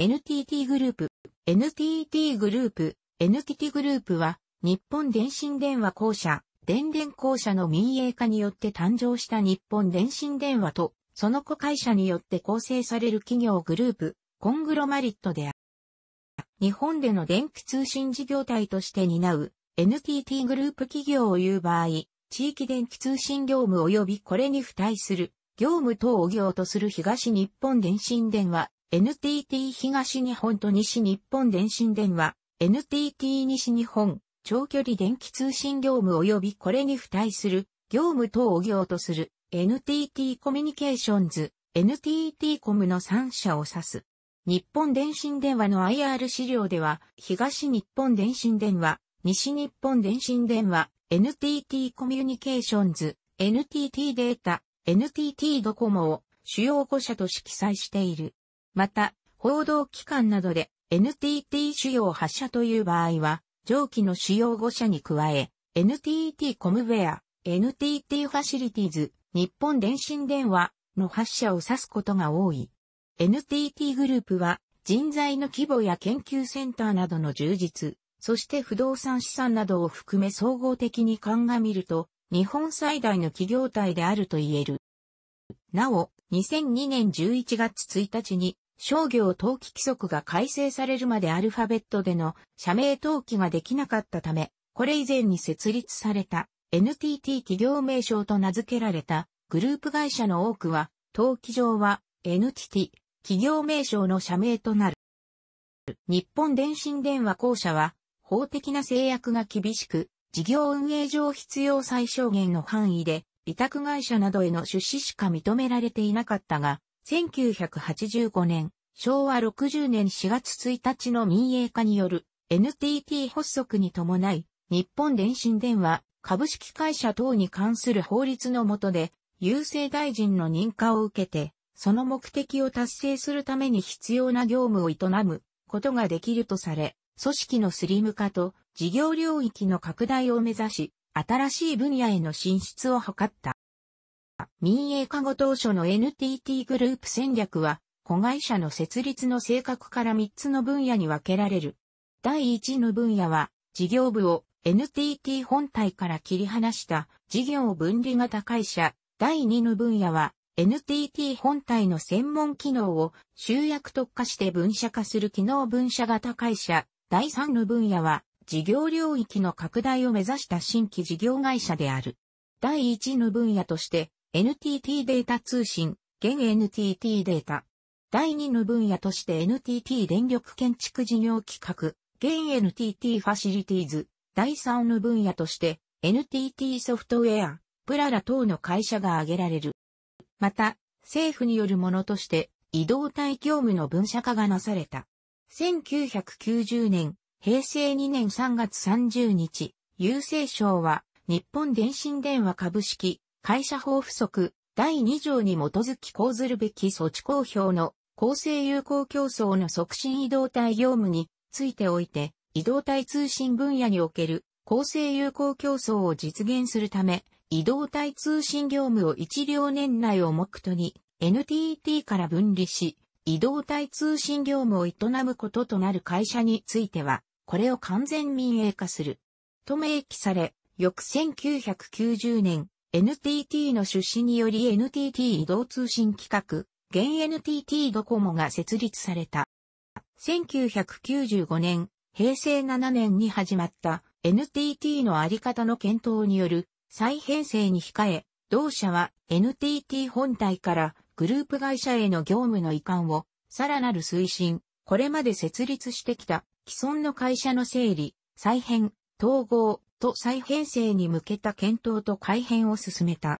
NTT グループ。NTT グループ、NTT グループは、日本電信電話公社、電電公社の民営化によって誕生した日本電信電話と、その子会社によって構成される企業グループ、コングロマリットである。日本での電気通信事業体として担う NTT グループ企業を言う場合、地域電気通信業務及びこれに付帯する業務等を業とする東日本電信電話 NTT 東日本と西日本電信電話、NTT 西日本、長距離電気通信業務及びこれに付帯する、業務等を業とする、NTT コミュニケーションズ、NTT コムの3社を指す。日本電信電話の IR 資料では、東日本電信電話、西日本電信電話、NTT コミュニケーションズ、NTT データ、NTT ドコモを主要5社と記載している。また、報道機関などで NTT 主要発射という場合は、上記の主要5社に加え、NTT コムウェア、NTT ファシリティズ、日本電信電話の発射を指すことが多い。NTT グループは人材の規模や研究センターなどの充実、そして不動産資産などを含め総合的に鑑みると、日本最大の企業体であると言える。なお、2002年11月1日に商業登記規則が改正されるまでアルファベットでの社名登記ができなかったため、これ以前に設立された NTT 企業名称と名付けられたグループ会社の多くは、登記上は NTT 企業名称の社名となる。日本電信電話公社は法的な制約が厳しく、事業運営上必要最小限の範囲で、委託会社などへの出資しか認められていなかったが、1985年、昭和60年4月1日の民営化による NTT 発足に伴い、日本電信電話株式会社等に関する法律の下で、郵政大臣の認可を受けて、その目的を達成するために必要な業務を営むことができるとされ、組織のスリム化と事業領域の拡大を目指し、新しい分野への進出を図った。民営化後当初の NTT グループ戦略は、子会社の設立の性格から3つの分野に分けられる。第1の分野は、事業部を NTT 本体から切り離した事業分離型会社。第2の分野は、NTT 本体の専門機能を集約特化して分社化する機能分社型会社。第3の分野は、事業領域の拡大を目指した新規事業会社である。第1の分野として、NTT データ通信、現 NTT データ。第2の分野として NTT 電力建築事業企画、現 NTT ファシリティーズ。第3の分野として NTT ソフトウェア、プララ等の会社が挙げられる。また、政府によるものとして移動体業務の分社化がなされた。1990年、平成2年3月30日、郵政省は日本電信電話株式会社法不足、第2条に基づき講ずるべき措置公表の公正有効競争の促進移動体業務についておいて、移動体通信分野における公正有効競争を実現するため、移動体通信業務を一両年内を目途に NTT から分離し、移動体通信業務を営むこととなる会社については、これを完全民営化する。と明記され、翌1990年、NTT の出資により NTT 移動通信企画、現 NTT ドコモが設立された。1995年、平成7年に始まった NTT のあり方の検討による再編成に控え、同社は NTT 本体からグループ会社への業務の移管をさらなる推進、これまで設立してきた既存の会社の整理、再編、統合、と再編成に向けた検討と改編を進めた。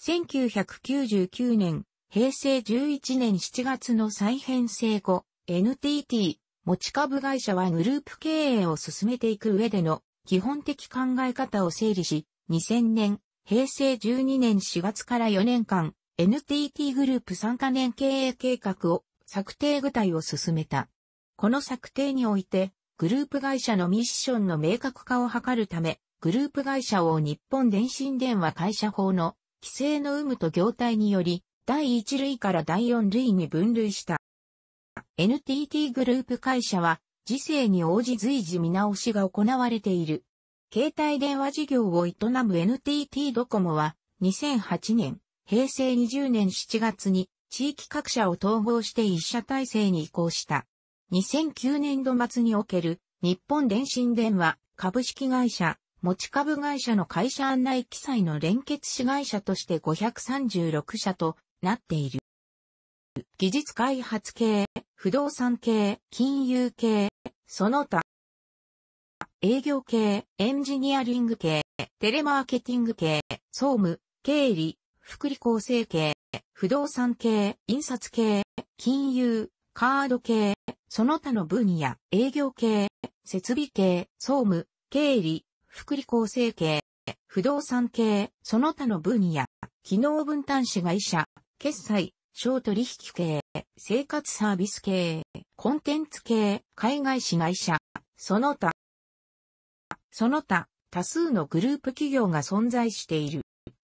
1999年、平成11年7月の再編成後、NTT 持ち株会社はグループ経営を進めていく上での基本的考え方を整理し、2000年、平成12年4月から4年間、NTT グループ参加年経営計画を策定具体を進めた。この策定において、グループ会社のミッションの明確化を図るため、グループ会社を日本電信電話会社法の規制の有無と業態により、第1類から第4類に分類した。NTT グループ会社は、時世に応じ随時見直しが行われている。携帯電話事業を営む NTT ドコモは、2008年、平成20年7月に、地域各社を統合して一社体制に移行した。2009年度末における日本電信電話株式会社持ち株会社の会社案内記載の連結子会社として536社となっている。技術開発系、不動産系、金融系、その他、営業系、エンジニアリング系、テレマーケティング系、総務、経理、福利厚生系、不動産系、印刷系、金融、カード系、その他の分野、営業系、設備系、総務、経理、福利厚生系、不動産系、その他の分野、機能分担子会社、決済、商取引系、生活サービス系、コンテンツ系、海外子会社、その他。その他、多数のグループ企業が存在している。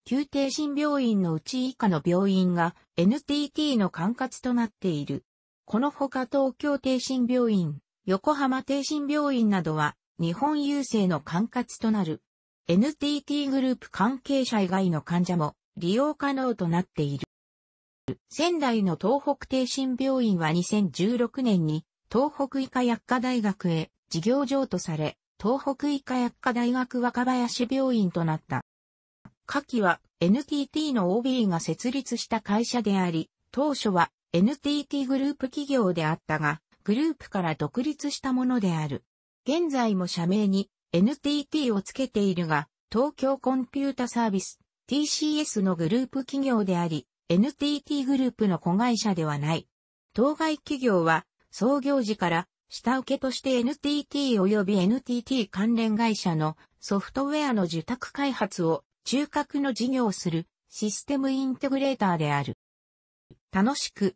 宮廷新病院のうち以下の病院が NTT の管轄となっている。このほか東京帝心病院、横浜帝心病院などは日本郵政の管轄となる。NTT グループ関係者以外の患者も利用可能となっている。仙台の東北帝心病院は2016年に東北医科薬科大学へ事業譲渡され、東北医科薬科大学若林病院となった。下記は NTT の OB が設立した会社であり、当初は NTT グループ企業であったが、グループから独立したものである。現在も社名に NTT をつけているが、東京コンピュータサービス TCS のグループ企業であり、NTT グループの子会社ではない。当該企業は創業時から下請けとして NTT 及び NTT 関連会社のソフトウェアの受託開発を中核の事業するシステムインテグレーターである。楽しく